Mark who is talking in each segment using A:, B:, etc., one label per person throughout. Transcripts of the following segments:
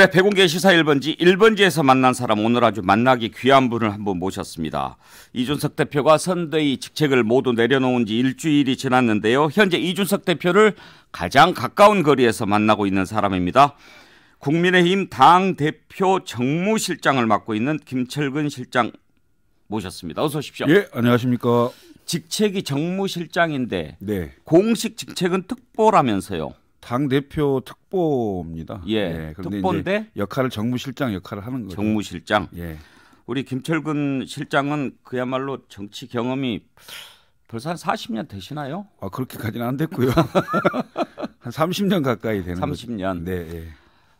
A: 네, 백운계 시사 1번지 1번지에서 만난 사람 오늘 아주 만나기 귀한 분을 한번 모셨습니다. 이준석 대표가 선대위 직책을 모두 내려놓은 지 일주일이 지났는데요. 현재 이준석 대표를 가장 가까운 거리에서 만나고 있는 사람입니다. 국민의힘 당대표 정무실장을 맡고 있는 김철근 실장 모셨습니다. 어서 오십시오. 예, 안녕하십니까. 직책이 정무실장인데 네. 공식 직책은 특보라면서요. 당 대표 특보입니다. 예, 예 특보인데 역할을 정무실장 역할을 하는 거죠. 정무실장. 예. 우리 김철근 실장은 그야말로 정치 경험이 벌써 한 40년 되시나요? 아 그렇게까지는 안 됐고요. 한 30년 가까이 되는 30년. 거죠. 네. 예.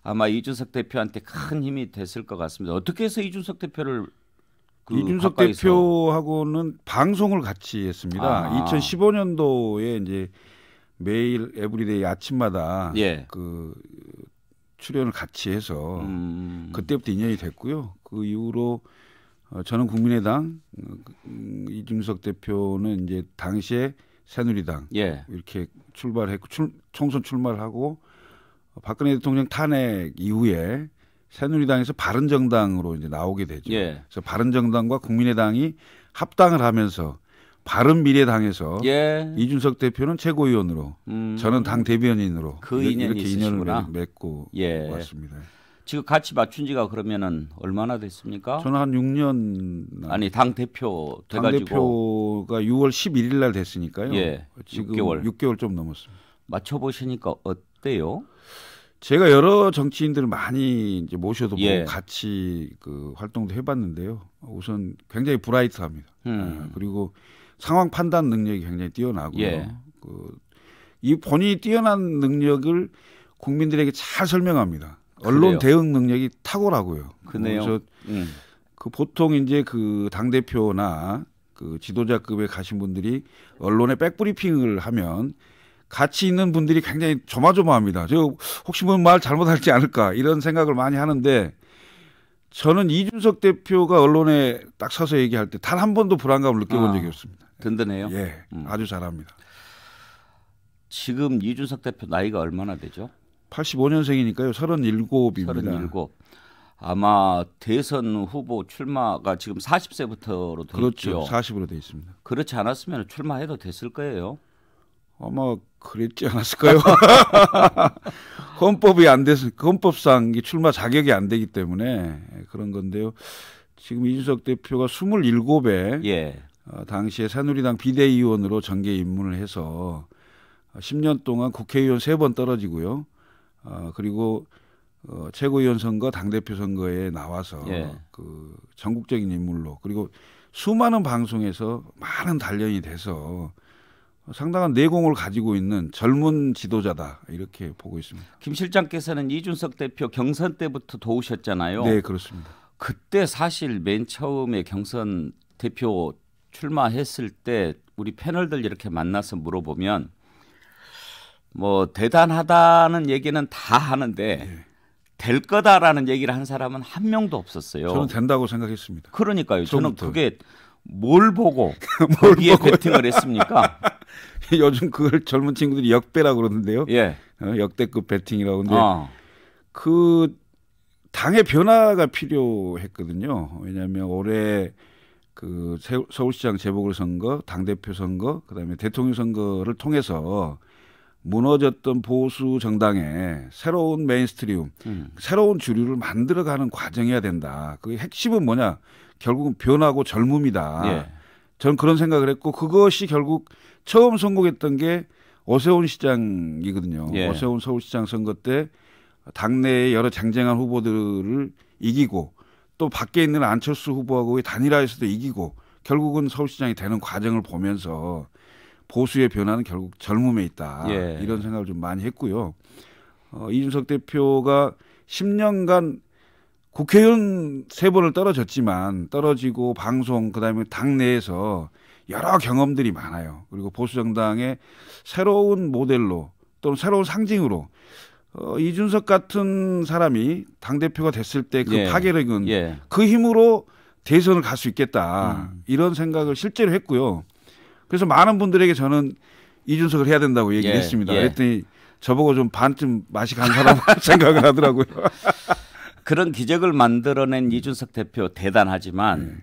A: 아마 이준석 대표한테 큰 힘이 됐을 것 같습니다. 어떻게 해서 이준석 대표를 그 이준석 가까이서...
B: 대표하고는 방송을 같이 했습니다. 아. 2015년도에 이제 매일 에브리데이 아침마다 예. 그 출연을 같이 해서 음. 그때부터 인연이 됐고요. 그 이후로 어, 저는 국민의당 음, 이준석 대표는 이제 당시에 새누리당 예. 이렇게 출발했고 출, 총선 출마하고 어, 박근혜 대통령 탄핵 이후에 새누리당에서 바른정당으로 이제 나오게 되죠. 예. 그래서 바른정당과 국민의당이 합당을 하면서 바른 미래당에서 예. 이준석 대표는 최고위원으로 음. 저는 당 대변인으로 그 이렇게, 이렇게 인연을
A: 맺고 예. 왔습니다. 지금 같이 맞춘 지가 그러면은 얼마나 됐습니까? 저는
B: 한 6년
A: 아니 당 대표 당
B: 대표가 6월 11일 날 됐으니까요. 예. 지금 6개월 6개월 좀 넘었습니다. 맞춰 보시니까 어때요? 제가 여러 정치인들 많이 이제 모셔도 뭐 예. 같이 그 활동도 해봤는데요. 우선 굉장히 브라이트합니다. 음. 예. 그리고 상황 판단 능력이 굉장히 뛰어나고요. 예. 그이 본인이 뛰어난 능력을 국민들에게 잘 설명합니다. 언론 그래요. 대응 능력이 탁월하고요. 그네요. 저, 음. 그 보통 이제 그 당 대표나 그 지도자급에 가신 분들이 언론에 백브리핑을 하면 같이 있는 분들이 굉장히 조마조마합니다. 저 혹시 뭔말 뭐 잘못하지 않을까 이런 생각을 많이 하는데 저는 이준석 대표가 언론에 딱 서서 얘기할 때 단 한 번도 불안감을 느껴본 아. 적이 없습니다. 든든해요. 예,
A: 음. 아주 잘합니다. 지금 이준석 대표 나이가 얼마나 되죠? 85년생이니까요. 37입니다. 37. 아마 대선 후보 출마가 지금 40세부터로 되죠. 그렇죠. 40으로 돼 있습니다. 그렇지 않았으면 출마해도 됐을 거예요.
B: 아마 그랬지 않았을까요? 헌법이 안 돼서 헌법상 출마 자격이 안 되기 때문에 그런 건데요. 지금 이준석 대표가 27에 예. 어, 당시에 새누리당 비대위원으로 전개 입문을 해서 10년 동안 국회의원 3번 떨어지고요. 어, 그리고 어, 최고위원 선거, 당대표 선거에 나와서 예. 그 전국적인 인물로 그리고 수많은 방송에서 많은 단련이 돼서 상당한 내공을 가지고 있는 젊은
A: 지도자다 이렇게 보고 있습니다. 김 실장께서는 이준석 대표 경선 때부터 도우셨잖아요. 네, 그렇습니다. 그때 사실 맨 처음에 경선 대표 출마했을 때 우리 패널들 이렇게 만나서 물어보면 뭐 대단하다는 얘기는 다 하는데 예. 될 거다라는 얘기를 한 사람은 한 명도 없었어요. 저는 된다고 생각했습니다. 그러니까요. 저는 그게 뭘 보고 거기에 배팅을 했습니까?
B: 요즘 그걸 젊은 친구들이 역배라고 그러는데요. 예. 어, 역대급 배팅이라고 근데 어. 그 당의 변화가 필요했거든요. 왜냐하면 올해 그 서울시장 재보궐선거, 당대표 선거, 그다음에 대통령 선거를 통해서 무너졌던 보수 정당의 새로운 메인스트림, 음. 새로운 주류를 만들어가는 과정이어야 된다. 그 핵심은 뭐냐? 결국은 변화고 젊음이다. 예. 저는 그런 생각을 했고 그것이 결국 처음 성공했던 게 오세훈 시장이거든요. 예. 오세훈 서울시장 선거 때 당내의 여러 쟁쟁한 후보들을 이기고 또 밖에 있는 안철수 후보하고의 단일화에서도 이기고 결국은 서울시장이 되는 과정을 보면서 보수의 변화는 결국 젊음에 있다 예. 이런 생각을 좀 많이 했고요. 어, 이준석 대표가 10년간 국회의원 세 번을 떨어졌지만 떨어지고 방송 그다음에 당내에서 여러 경험들이 많아요. 그리고 보수 정당의 새로운 모델로 또는 새로운 상징으로 어, 이준석 같은 사람이 당 대표가 됐을 때그 예. 파괴력은 예. 그 힘으로 대선을 갈 수 있겠다 음. 이런 생각을 실제로 했고요. 그래서 많은 분들에게 저는 이준석을 해야 된다고 얘기를 예. 했습니다. 예. 그랬더니 저보고 좀 반쯤 맛이 간
A: 사람 생각을 하더라고요. 그런 기적을 만들어낸 이준석 대표 대단하지만 음.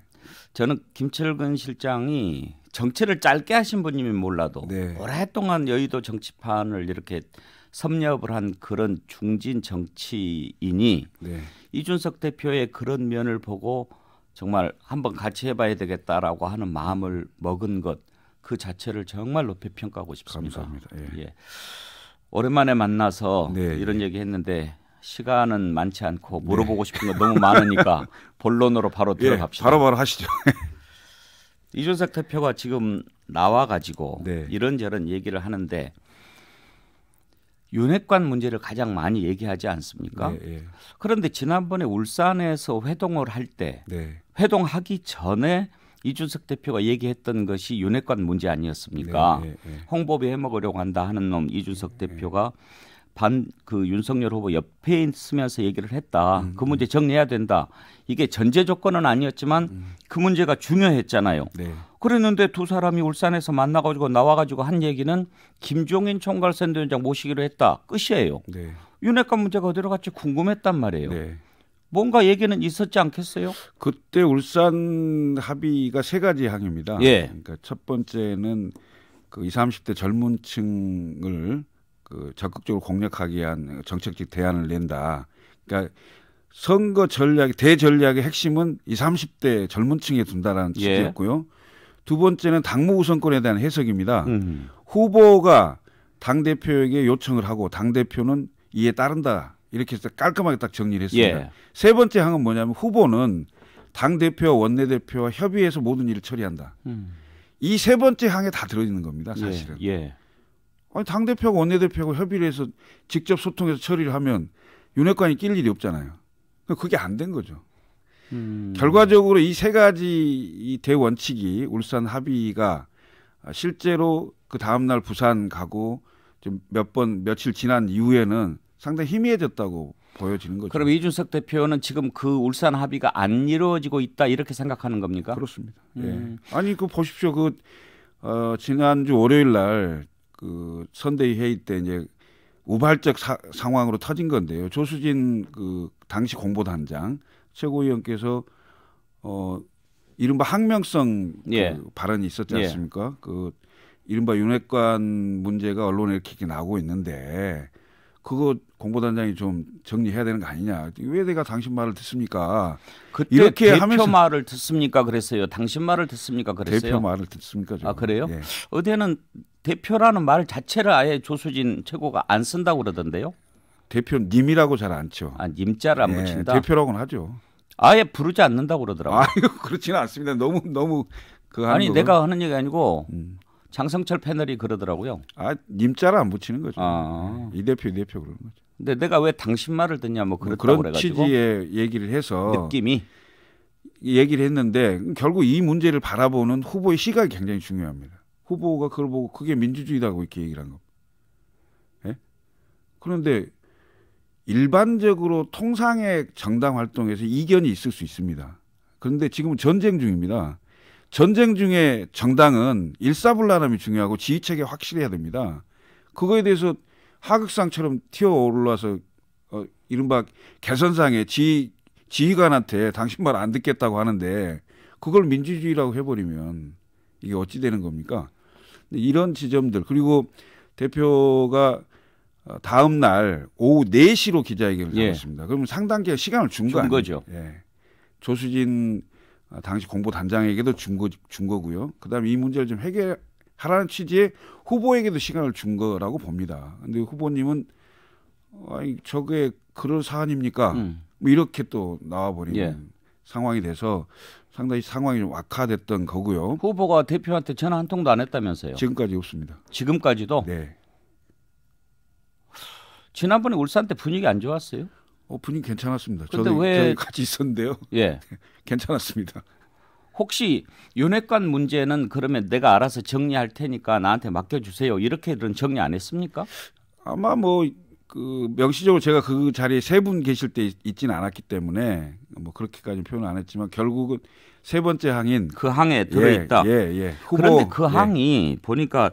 A: 저는 김철근 실장이 정치를 짧게 하신 분이면 몰라도 네. 오랫동안 여의도 정치판을 이렇게 섭렵을 한 그런 중진 정치인이 네. 이준석 대표의 그런 면을 보고 정말 한번 같이 해봐야 되겠다라고 하는 마음을 먹은 것 그 자체를 정말 높이 평가하고 싶습니다. 감사합니다. 예. 예. 오랜만에 만나서 네, 이런 네. 예. 얘기했는데 시간은 많지 않고 네. 물어보고 싶은 거 너무 많으니까 본론으로 바로 예, 들어갑시다. 바로바로 바로 하시죠. 이준석 대표가 지금 나와 가지고 네. 이런저런 얘기를 하는데 윤핵관 문제를 가장 많이 얘기하지 않습니까? 네, 네. 그런데 지난번에 울산에서 회동을 할때 네. 회동하기 전에 이준석 대표가 얘기했던 것이 윤핵관 문제 아니었습니까? 네, 네, 네. 홍보비 해먹으려고 한다 하는 놈 이준석 대표가 반그 윤석열 후보 옆에 있으면서 얘기를 했다. 음. 그 문제 음. 정리해야 된다. 이게 전제 조건은 아니었지만 음. 그 문제가 중요했잖아요. 네. 그랬는데 두 사람이 울산에서 만나가지고 나와가지고 한 얘기는 김종인 총괄 선대위원장 모시기로 했다. 끝이에요. 네. 윤핵관 문제가 어디로 갔지 궁금했단 말이에요. 네. 뭔가 얘기는 있었지 않겠어요? 그때
B: 울산 합의가 세 가지 항입니다. 예. 그러니까 첫 번째는 그 20, 30대 젊은 층을 그 적극적으로 공략하기 위한 정책적 대안을 낸다. 그러니까 선거 전략, 대전략의 핵심은 이 30대 젊은 층에 둔다라는 예. 취지였고요. 예. 두 번째는 당무 우선권에 대한 해석입니다. 음. 후보가 당 대표에게 요청을 하고 당 대표는 이에 따른다 이렇게 해서 깔끔하게 딱 정리를 했습니다. 예. 세 번째 항은 뭐냐면 후보는 당 대표와 원내 대표와 협의해서 모든 일을 처리한다. 음. 이세 번째 항에 다 들어있는 겁니다. 사실은. 예. 예. 아니, 당대표하고 원내대표하고 협의를 해서 직접 소통해서 처리를 하면 윤핵관이 낄 일이 없잖아요. 그러니까 그게 안 된 거죠. 음. 결과적으로 이 세 가지 이 대원칙이 울산 합의가 실제로 그 다음날 부산 가고 몇 번 며칠 지난 이후에는 상당히
A: 희미해졌다고 보여지는 거죠. 그럼 이준석 대표는 지금 그 울산 합의가 안 이루어지고 있다 이렇게 생각하는 겁니까? 그렇습니다. 예. 음. 예. 아니 그 보십시오. 그 어, 지난주
B: 월요일 날그 선대위 회의 때 이제 우발적 사, 상황으로 터진 건데요. 조수진 그 당시 공보단장 최고위원께서 어 이른바 항명성 그 예. 발언이 있었지 예. 않습니까? 예. 그 이른바 윤핵관 문제가 언론에 이렇게 나오고 있는데 그거 공보단장이 좀 정리해야 되는 거 아니냐. 왜 내가 당신 말을 듣습니까? 그때 이렇게 대표 하면서
A: 말을 듣습니까? 그랬어요. 당신 말을 듣습니까? 그랬어요. 대표 말을 듣습니까? 저 아, 그래요? 예. 어제는 대표라는 말 자체를 아예 조수진 최고가 안 쓴다고 그러던데요. 대표님이라고 잘 안 쳐. 아, 님자를 안 예, 붙인다. 대표라고는 하죠. 아예 부르지 않는다고 그러더라고요. 아 그렇지는 않습니다. 너무 너무 그 아니 거는. 내가 하는 얘기 아니고 음. 장성철
B: 패널이 그러더라고요. 아, 님자를 안 붙이는 거죠. 아. 예, 이 대표 이 대표 그러는 거죠.
A: 근데 내가 왜 당신 말을 듣냐 뭐, 뭐 그렇다고 런 취지의 얘기를 해서 느낌이
B: 얘기를 했는데 결국 이 문제를 바라보는 후보의 시각이 굉장히 중요합니다. 후보가 그걸 보고 그게 민주주의라고 이렇게 얘기를 한 겁니다. 예? 그런데 일반적으로 통상의 정당 활동에서 이견이 있을 수 있습니다. 그런데 지금은 전쟁 중입니다. 전쟁 중에 정당은 일사불란함이 중요하고 지휘책계 확실해야 됩니다. 그거에 대해서 하극상처럼 튀어 올라서 와 어, 이른바 개선상에 지, 지휘관한테 당신 말 안 듣겠다고 하는데 그걸 민주주의라고 해버리면 이게 어찌 되는 겁니까? 이런 지점들 그리고 대표가 어, 다음 날 오후 4시로 기자회견을 예. 잡습니다 그러면 상당 기간 시간을 준거 아니죠. 예. 조수진 어, 당시 공보단장에게도 준, 거, 준 거고요. 그다음에 이 문제를 좀 해결 하라는 취지의 후보에게도 시간을 준 거라고 봅니다. 근데 후보님은 어, 아니 저게 그럴 사안입니까? 음. 뭐 이렇게 또 나와버리는 예. 상황이 돼서
A: 상당히 상황이 좀 악화됐던 거고요. 후보가 대표한테 전화 한 통도 안 했다면서요? 지금까지 없습니다. 지금까지도? 네. 지난번에 울산 때 분위기 안 좋았어요? 어
B: 분위기 괜찮았습니다.
A: 저도 왜... 같이 있었는데요. 예, 괜찮았습니다. 혹시 윤회관 문제는 그러면 내가 알아서 정리할 테니까 나한테 맡겨주세요. 이렇게들은 정리 안 했습니까?
B: 아마 뭐. 그 명시적으로 제가 그 자리에 세 분 계실 때 있지는 않았기 때문에 뭐 그렇게까지 표현 을안 했지만 결국은
A: 세 번째 항인 그 항에 들어있다. 예, 예, 예. 그런데 그 예. 항이 보니까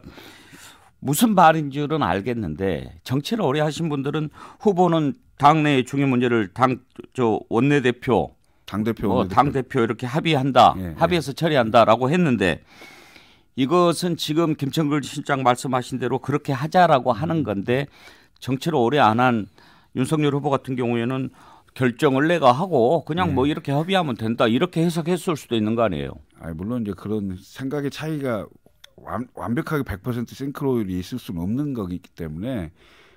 A: 무슨 말인 줄은 알겠는데 정치를 오래 하신 분들은 후보는 당내의 중요 문제를 당 저 원내대표 당대표 어, 당대표 이렇게 합의한다. 예, 예. 합의해서 예. 처리한다라고 했는데 이것은 지금 김천글 실장 말씀하신 대로 그렇게 하자라고 하는 음. 건데 정치를 오래 안 한 윤석열 후보 같은 경우에는 결정을 내가 하고 그냥 네. 뭐 예. 이렇게 협의하면 된다 이렇게 해석했을 수도 있는 거 아니에요.
B: 아 아니, 물론 이제 그런 생각의 차이가 완, 완벽하게 100% 싱크로율이 있을 수는 없는 거기 때문에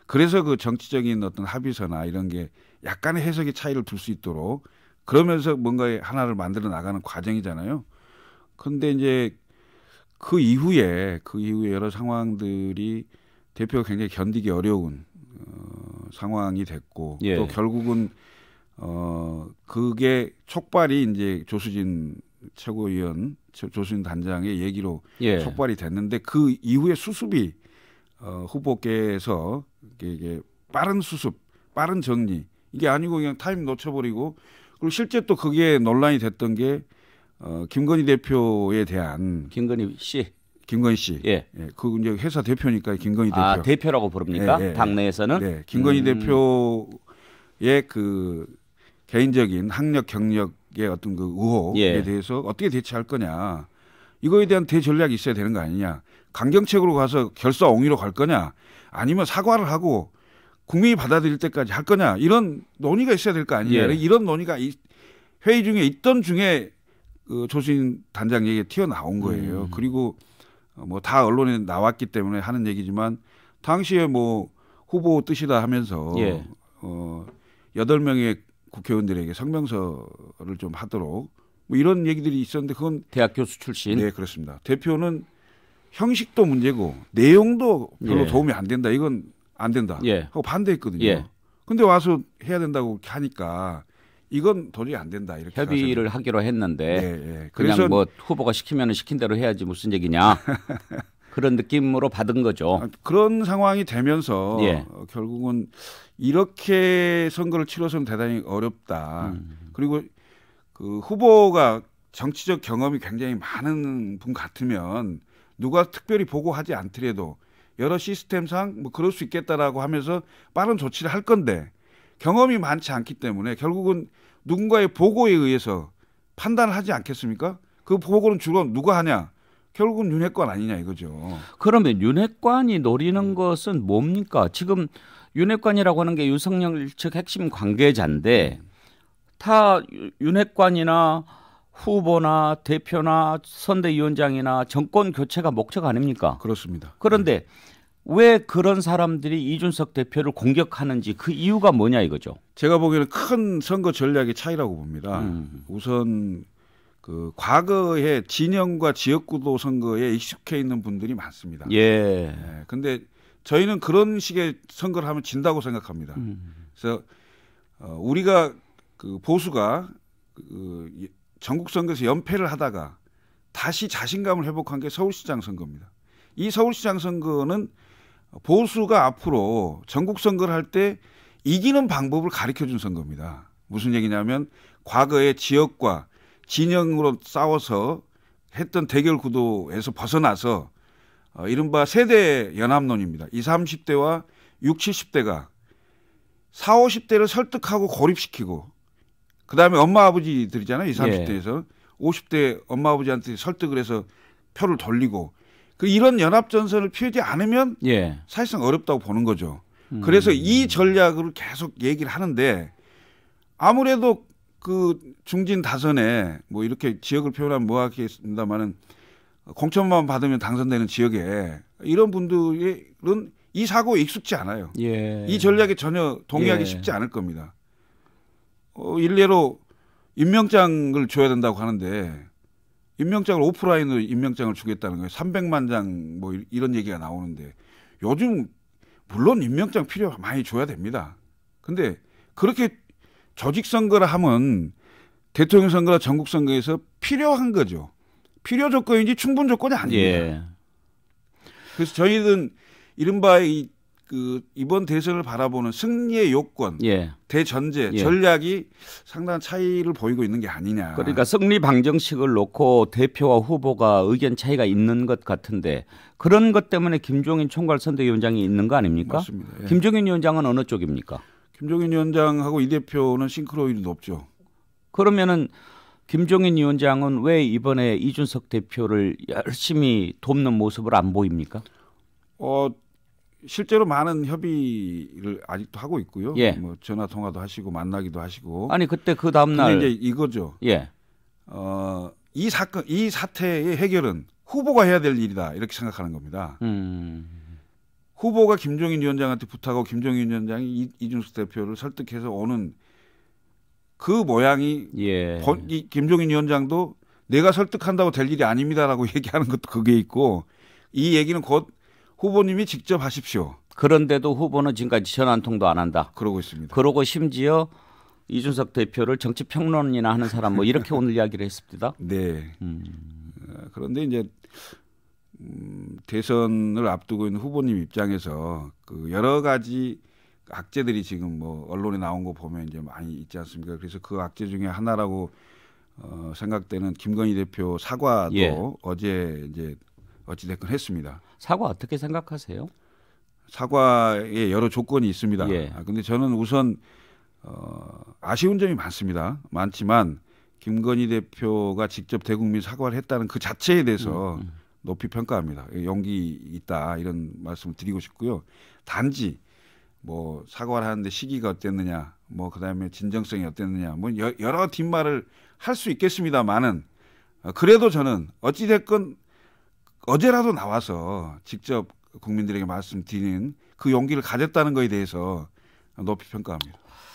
B: 그래서 그 정치적인 어떤 합의서나 이런 게 약간의 해석의 차이를 둘 수 있도록 그러면서 뭔가 하나를 만들어 나가는 과정이잖아요. 근데 이제 그 이후에 그 이후에 여러 상황들이 대표가 굉장히 견디기 어려운 어, 상황이 됐고 예. 또 결국은 어 그게 촉발이 이제 조수진 최고위원 조수진 단장의 얘기로 예. 촉발이 됐는데 그 이후에 수습이 어, 후보께서 이게, 이게 빠른 수습, 빠른 정리 이게 아니고 그냥 타임 놓쳐버리고 그리고 실제 또 그게 논란이 됐던 게 어, 김건희 대표에 대한 김건희 씨. 김건희 씨. 예. 예. 그 이제 회사 대표니까 김건희 아, 대표. 아, 대표라고 부릅니까? 예, 예, 예, 당내에서는. 네. 김건희 음. 대표의 그 개인적인 학력 경력의 어떤 그 의혹에 예. 대해서 어떻게 대처할 거냐. 이거에 대한 대전략이 있어야 되는 거 아니냐. 강경책으로 가서 결사 옹의로 갈 거냐. 아니면 사과를 하고 국민이 받아들일 때까지 할 거냐 이런 논의가 있어야 될 거 아니에요. 예. 이런 논의가 이 회의 중에 있던 중에 그조수 단장 얘기에 튀어나온 거예요. 음. 그리고 어, 뭐다 언론에 나왔기 때문에 하는 얘기지만 당시에 뭐 후보 뜻이다 하면서 예. 어 여덟 명의 국회의원들에게 성명서를 좀 하도록 뭐 이런 얘기들이 있었는데 그건 대학 교수 출신 네 그렇습니다. 대표는 형식도 문제고 내용도 별로 예. 도움이 안 된다. 이건 안 된다 예. 하고 반대했거든요. 예. 근데 와서 해야 된다고 하니까
A: 이건 도저히 안 된다 이렇게 협의를 가서. 하기로 했는데 예, 예. 그냥 뭐 후보가 시키면 시킨 대로 해야지 무슨 얘기냐 그런 느낌으로 받은 거죠. 아, 그런 상황이
B: 되면서 예. 어, 결국은 이렇게 선거를 치러서는 대단히 어렵다. 음. 그리고 그 후보가 정치적 경험이 굉장히 많은 분 같으면 누가 특별히 보고하지 않더라도 여러 시스템상 뭐 그럴 수 있겠다라고 하면서 빠른 조치를 할 건데 경험이 많지 않기 때문에 결국은 누군가의 보고에 의해서 판단을 하지 않겠습니까? 그 보고는 주로 누가 하냐? 결국은 윤핵관 아니냐 이거죠.
A: 그러면 윤핵관이 노리는 음. 것은 뭡니까? 지금 윤핵관이라고 하는 게 윤석열 측 핵심 관계자인데 음. 다 윤핵관이나 후보나 대표나 선대위원장이나 정권 교체가 목적 아닙니까? 그렇습니다. 그런데 네. 왜 그런 사람들이 이준석 대표를 공격하는지 그 이유가 뭐냐 이거죠. 제가 보기에는 큰 선거 전략의 차이라고 봅니다. 음. 우선
B: 그과거의 진영과 지역구도 선거에 익숙해 있는 분들이 많습니다. 예. 네. 근데 저희는 그런 식의 선거를 하면 진다고 생각합니다. 음. 그래서 어, 우리가 그 보수가 그 전국 선거에서 연패를 하다가 다시 자신감을 회복한 게 서울시장 선거입니다. 이 서울시장 선거는 보수가 앞으로 전국 선거를 할 때 이기는 방법을 가르쳐 준 선거입니다. 무슨 얘기냐면 과거의 지역과 진영으로 싸워서 했던 대결 구도에서 벗어나서 어, 이른바 세대 연합론입니다. 20, 30대와 60, 70대가 40, 50대를 설득하고 고립시키고 그다음에 엄마 아버지들이잖아요. 20, 30대에서. 예. 50대 엄마 아버지한테 설득을 해서 표를 돌리고 그 이런 연합 전선을 피우지 않으면 예. 사실상 어렵다고 보는 거죠. 음. 그래서 이 전략으로 계속 얘기를 하는데 아무래도 그 중진 다선에 뭐 이렇게 지역을 표현하면 뭐 하겠습니다만은 공천만 받으면 당선되는 지역에 이런 분들은 이 사고에 익숙지 않아요. 예. 이 전략에 전혀 동의하기 예. 쉽지 않을 겁니다. 어, 일례로 임명장을 줘야 된다고 하는데 임명장을 오프라인으로 임명장을 주겠다는 거예요. 300만 장 뭐 이런 얘기가 나오는데 요즘 물론 임명장 필요 많이 줘야 됩니다. 근데 그렇게 조직 선거를 하면 대통령 선거나 전국 선거에서 필요한 거죠. 필요 조건인지 충분 조건이 아닙니다. 예. 그래서 저희는 이른바 이그 이번 대선을 바라보는 승리의 요건, 예. 대전제, 예. 전략이
A: 상당한 차이를 보이고 있는 게 아니냐. 그러니까 승리 방정식을 놓고 대표와 후보가 의견 차이가 있는 것 같은데 그런 것 때문에 김종인 총괄 선대위원장이 있는 거 아닙니까? 맞습니다. 예. 김종인 위원장은 어느 쪽입니까? 김종인 위원장하고 이 대표는 싱크로율이 높죠. 그러면은 김종인 위원장은 왜 이번에 이준석 대표를 열심히 돕는 모습을 안 보입니까?
B: 어 실제로 많은 협의를 아직도 하고 있고요. 예. 뭐 전화 통화도 하시고 만나기도 하시고. 아니 그때 그 다음 날 이제 이거죠. 예. 어, 이 사건 이 사태의 해결은 후보가 해야 될 일이다 이렇게 생각하는 겁니다.
A: 음.
B: 후보가 김종인 위원장한테 부탁하고 김종인 위원장이 이준석 대표를 설득해서 오는 그 모양이
A: 예. 번,
B: 이 김종인 위원장도 내가 설득한다고 될 일이 아닙니다라고 얘기하는 것도 그게 있고 이 얘기는 곧
A: 후보님이 직접 하십시오. 그런데도 후보는 지금까지 전화 한 통도 안 한다. 그러고 있습니다. 그러고 심지어 이준석 대표를 정치 평론이나 하는 사람 뭐 이렇게 오늘 이야기를 했습니다. 네. 음. 그런데 이제 음, 대선을
B: 앞두고 있는 후보님 입장에서 그 여러 가지 악재들이 지금 뭐 언론에 나온 거 보면 이제 많이 있지 않습니까? 그래서 그 악재 중에 하나라고 어, 생각되는 김건희 대표 사과도 예. 어제 이제 어찌됐건 했습니다. 사과
A: 어떻게 생각하세요?
B: 사과에 여러 조건이 있습니다. 예. 아, 근데 저는 우선 어, 아쉬운 점이 많습니다. 많지만 김건희 대표가 직접 대국민 사과를 했다는 그 자체에 대해서 음, 음. 높이 평가합니다. 예, 용기 있다 이런 말씀을 드리고 싶고요. 단지 뭐 사과를 하는데 시기가 어땠느냐, 뭐 그다음에 진정성이 어땠느냐, 뭐 여, 여러 뒷말을 할 수 있겠습니다만은 어, 그래도 저는 어찌 됐건 어제라도 나와서 직접 국민들에게 말씀드리는 그 용기를 가졌다는 것에 대해서 높이 평가합니다.